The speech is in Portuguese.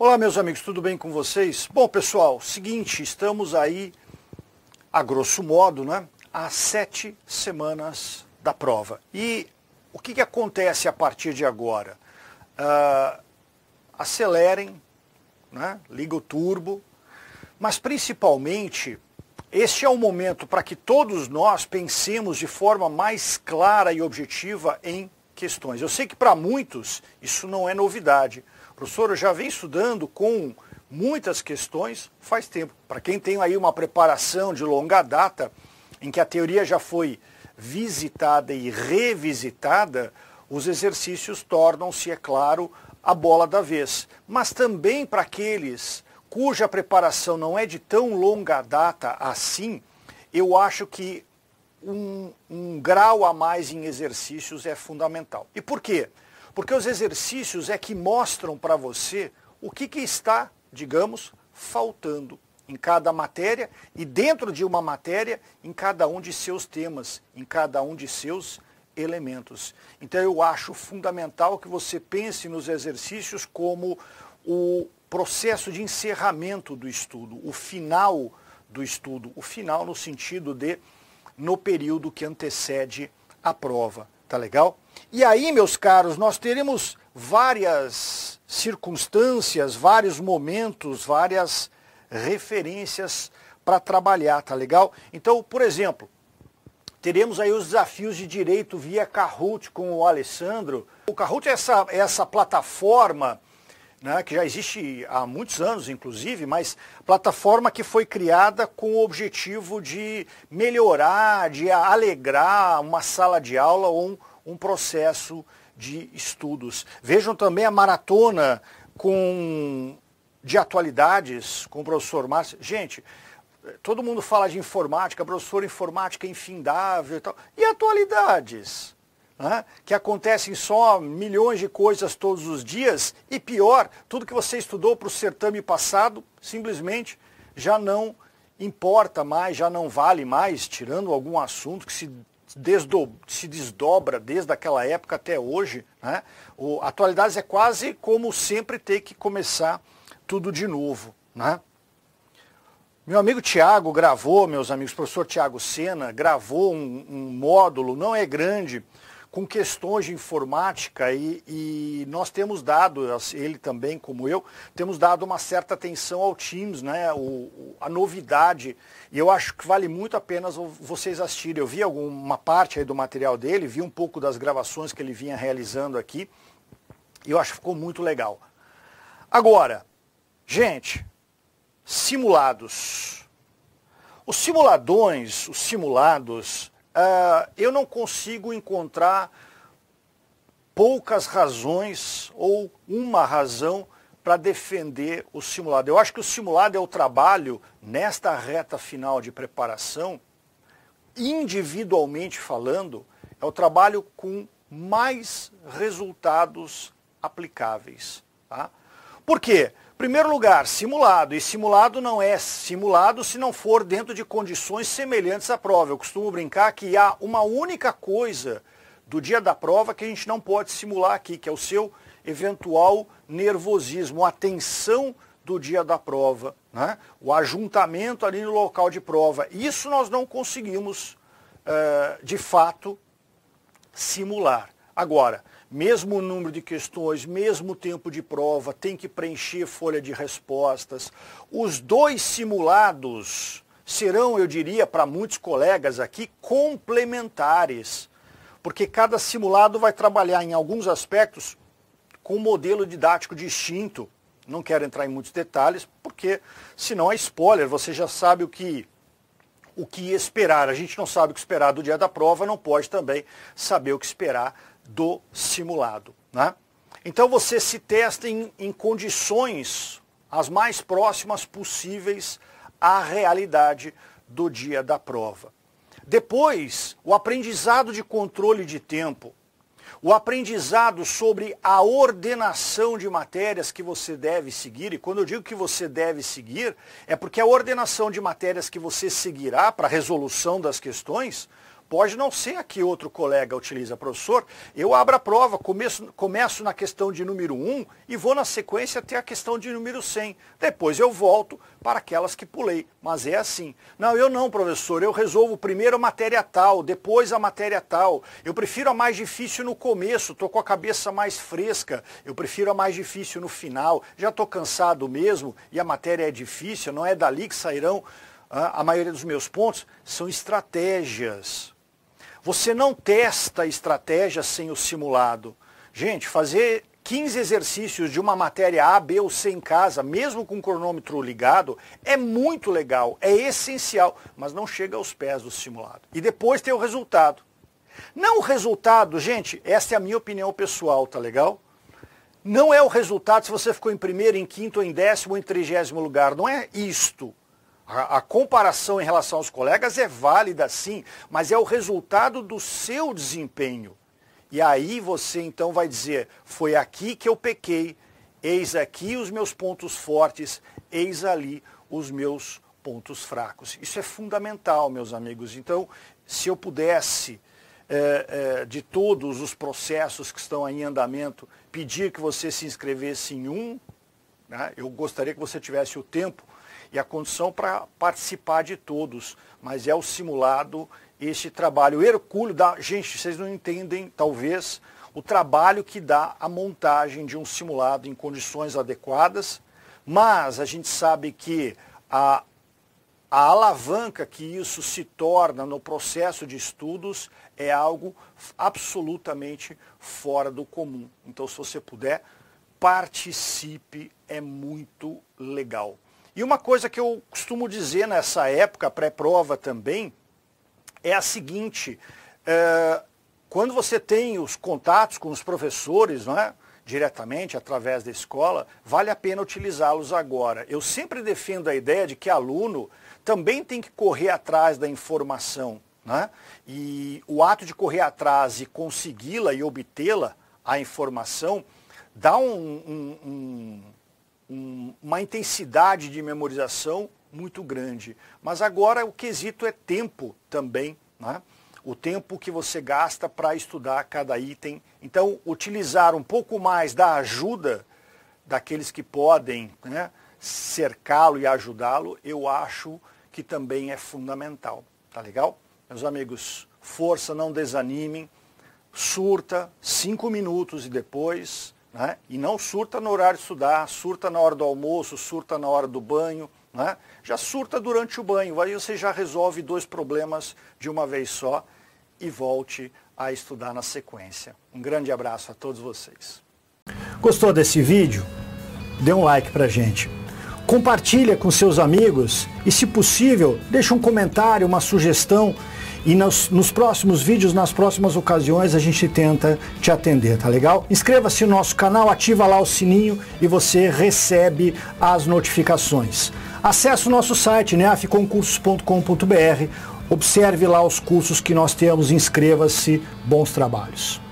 Olá, meus amigos, tudo bem com vocês? Bom, pessoal, seguinte, estamos aí, a grosso modo, né, há sete semanas da prova. E o que, que acontece a partir de agora? Uh, acelerem, né, liga o turbo, mas principalmente, este é o momento para que todos nós pensemos de forma mais clara e objetiva em questões. Eu sei que para muitos isso não é novidade. Professor, eu já venho estudando com muitas questões faz tempo. Para quem tem aí uma preparação de longa data, em que a teoria já foi visitada e revisitada, os exercícios tornam-se, é claro, a bola da vez. Mas também para aqueles cuja preparação não é de tão longa data assim, eu acho que um, um grau a mais em exercícios é fundamental. E por quê? Porque os exercícios é que mostram para você o que, que está, digamos, faltando em cada matéria e dentro de uma matéria, em cada um de seus temas, em cada um de seus elementos. Então eu acho fundamental que você pense nos exercícios como o processo de encerramento do estudo, o final do estudo, o final no sentido de no período que antecede a prova. Tá legal? E aí, meus caros, nós teremos várias circunstâncias, vários momentos, várias referências para trabalhar, tá legal? Então, por exemplo, teremos aí os desafios de direito via Kahoot com o Alessandro. O Kahoot é essa, é essa plataforma né, que já existe há muitos anos, inclusive, mas plataforma que foi criada com o objetivo de melhorar, de alegrar uma sala de aula ou um, um processo de estudos. Vejam também a maratona com de atualidades com o professor Márcio. Gente, todo mundo fala de informática, professor informática é infindável e tal. E atualidades? né? que acontecem só milhões de coisas todos os dias, e pior, tudo que você estudou para o certame passado simplesmente já não importa mais, já não vale mais, tirando algum assunto que se, desdo, se desdobra desde aquela época até hoje. Né? O, atualidades é quase como sempre ter que começar tudo de novo. Né? Meu amigo Tiago gravou, meus amigos, professor Tiago Sena, gravou um, um módulo, não é grande, com questões de informática e, e, nós temos dado, ele também como eu, temos dado uma certa atenção ao Teams, né? O, o, a novidade. E eu acho que vale muito a pena vocês assistirem. Eu vi alguma parte aí do material dele, vi um pouco das gravações que ele vinha realizando aqui e eu acho que ficou muito legal. Agora, gente, simulados. Os simuladões, os simulados, ah, eu não consigo encontrar poucas razões ou uma razão para defender o simulado. Eu acho que o simulado é o trabalho, nesta reta final de preparação, individualmente falando, é o trabalho com mais resultados aplicáveis. Tá? Por quê? Primeiro lugar, simulado. E simulado não é simulado se não for dentro de condições semelhantes à prova. Eu costumo brincar que há uma única coisa do dia da prova que a gente não pode simular aqui, que é o seu eventual nervosismo, a tensão do dia da prova, né? o ajuntamento ali no local de prova. Isso nós não conseguimos, uh, de fato, simular. Agora, mesmo número de questões, mesmo tempo de prova, tem que preencher folha de respostas. Os dois simulados serão, eu diria, para muitos colegas aqui, complementares, porque cada simulado vai trabalhar em alguns aspectos com um modelo didático distinto. Não quero entrar em muitos detalhes, porque senão é spoiler, você já sabe o que o que esperar. A gente não sabe o que esperar do dia da prova, não pode também saber o que esperar do simulado. Né? Então você se testa em, em condições as mais próximas possíveis à realidade do dia da prova. Depois, o aprendizado de controle de tempo, o aprendizado sobre a ordenação de matérias que você deve seguir, e quando eu digo que você deve seguir, é porque a ordenação de matérias que você seguirá para a resolução das questões Pode não ser a que outro colega utiliza. Professor, eu abro a prova, começo, começo na questão de número 1 e vou na sequência até a questão de número 100. Depois eu volto para aquelas que pulei. Mas é assim. Não, eu não, professor. Eu resolvo primeiro a matéria tal, depois a matéria tal. Eu prefiro a mais difícil no começo, estou com a cabeça mais fresca. Eu prefiro a mais difícil no final. Já estou cansado mesmo e a matéria é difícil, não é dali que sairão. Ah, a maioria dos meus pontos são estratégias. Você não testa a estratégia sem o simulado. Gente, fazer 15 exercícios de uma matéria A, B ou C em casa, mesmo com o cronômetro ligado, é muito legal, é essencial, mas não chega aos pés do simulado. E depois tem o resultado. Não o resultado, gente, essa é a minha opinião pessoal, tá legal? Não é o resultado se você ficou em primeiro, em quinto, em décimo, em trigésimo lugar. Não é isto. A, a, comparação em relação aos colegas é válida, sim, mas é o resultado do seu desempenho. E aí você então vai dizer: foi aqui que eu pequei, eis aqui os meus pontos fortes, eis ali os meus pontos fracos. Isso é fundamental, meus amigos. Então, se eu pudesse. É, é, de todos os processos que estão aí em andamento, pedir que você se inscrevesse em um, né? eu gostaria que você tivesse o tempo e a condição para participar de todos, mas é o simulado este trabalho o hercúleo da gente, vocês não entendem, talvez, o trabalho que dá a montagem de um simulado em condições adequadas, mas a gente sabe que a a alavanca que isso se torna no processo de estudos é algo absolutamente fora do comum. Então, se você puder, participe, é muito legal. E uma coisa que eu costumo dizer nessa época, pré-prova também, é a seguinte: é, quando você tem os contatos com os professores, não é? diretamente através da escola, vale a pena utilizá-los agora. Eu sempre defendo a ideia de que aluno também tem que correr atrás da informação. Né? E o ato de correr atrás e consegui-la e obtê-la, a informação, dá um, um, um um, uma intensidade de memorização muito grande. Mas agora o quesito é tempo também, né? o tempo que você gasta para estudar cada item. Então, utilizar um pouco mais da ajuda daqueles que podem né, cercá-lo e ajudá-lo, eu acho que também é fundamental. Tá legal? Meus amigos, força, não desanimem. Surta, cinco minutos e depois né? e não surta no horário de estudar, surta na hora do almoço, surta na hora do banho, né? já surta durante o banho, aí você já resolve dois problemas de uma vez só e volte a estudar na sequência. Um grande abraço a todos vocês. Gostou desse vídeo? Dê um like pra gente. Compartilha com seus amigos e, se possível, deixa um comentário, uma sugestão e nos, nos próximos vídeos, nas próximas ocasiões, a gente tenta te atender, tá legal? Inscreva-se no nosso canal, ativa lá o sininho e você recebe as notificações. Acesse o nosso site, neafconcursos.com.br, né, observe lá os cursos que nós temos, inscreva-se, bons trabalhos.